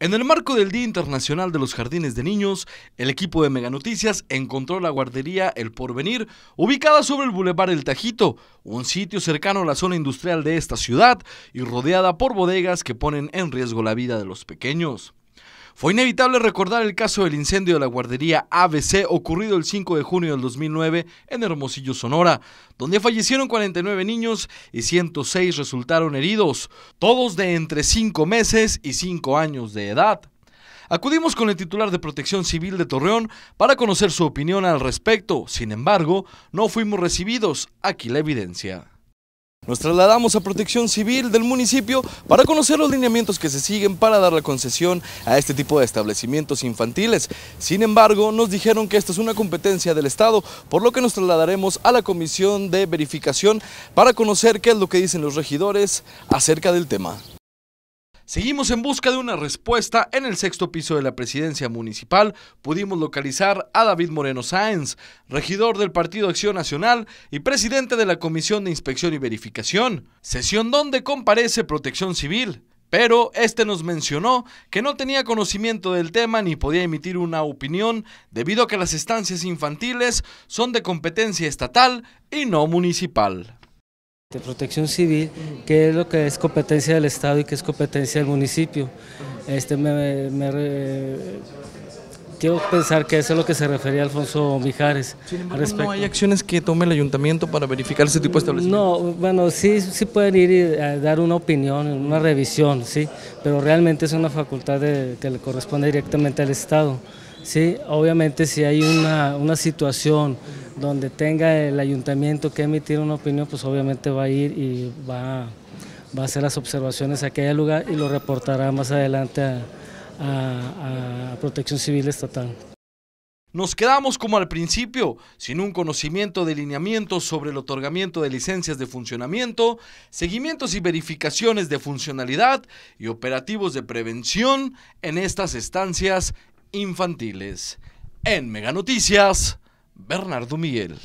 En el marco del Día Internacional de los Jardines de Niños, el equipo de Meganoticias encontró la guardería El Porvenir, ubicada sobre el Boulevard El Tajito, un sitio cercano a la zona industrial de esta ciudad y rodeada por bodegas que ponen en riesgo la vida de los pequeños. Fue inevitable recordar el caso del incendio de la guardería ABC ocurrido el 5 de junio del 2009 en Hermosillo, Sonora, donde fallecieron 49 niños y 106 resultaron heridos, todos de entre 5 meses y 5 años de edad. Acudimos con el titular de Protección Civil de Torreón para conocer su opinión al respecto, sin embargo, no fuimos recibidos, aquí la evidencia. Nos trasladamos a Protección Civil del municipio para conocer los lineamientos que se siguen para dar la concesión a este tipo de establecimientos infantiles. Sin embargo, nos dijeron que esta es una competencia del Estado, por lo que nos trasladaremos a la Comisión de Verificación para conocer qué es lo que dicen los regidores acerca del tema. Seguimos en busca de una respuesta. En el sexto piso de la presidencia municipal pudimos localizar a David Moreno Sáenz, regidor del Partido Acción Nacional y presidente de la Comisión de Inspección y Verificación, sesión donde comparece Protección Civil. Pero este nos mencionó que no tenía conocimiento del tema ni podía emitir una opinión debido a que las estancias infantiles son de competencia estatal y no municipal. De protección civil, que es lo que es competencia del Estado y que es competencia del municipio. Este, me, me, quiero pensar que eso es lo que se refería Alfonso Mijares. respecto. hay acciones que tome el ayuntamiento para verificar ese tipo de establecimientos? No, bueno, sí, sí pueden ir y eh, dar una opinión, una revisión, sí, pero realmente es una facultad que le corresponde directamente al Estado. Sí, obviamente si hay una, situación donde tenga el ayuntamiento que emitir una opinión, pues obviamente va a ir y va, va a hacer las observaciones a aquel lugar y lo reportará más adelante a, a, a Protección Civil Estatal. Nos quedamos como al principio, sin un conocimiento de lineamientos sobre el otorgamiento de licencias de funcionamiento, seguimientos y verificaciones de funcionalidad y operativos de prevención en estas estancias infantiles. En Mega Noticias, Bernardo Miguel.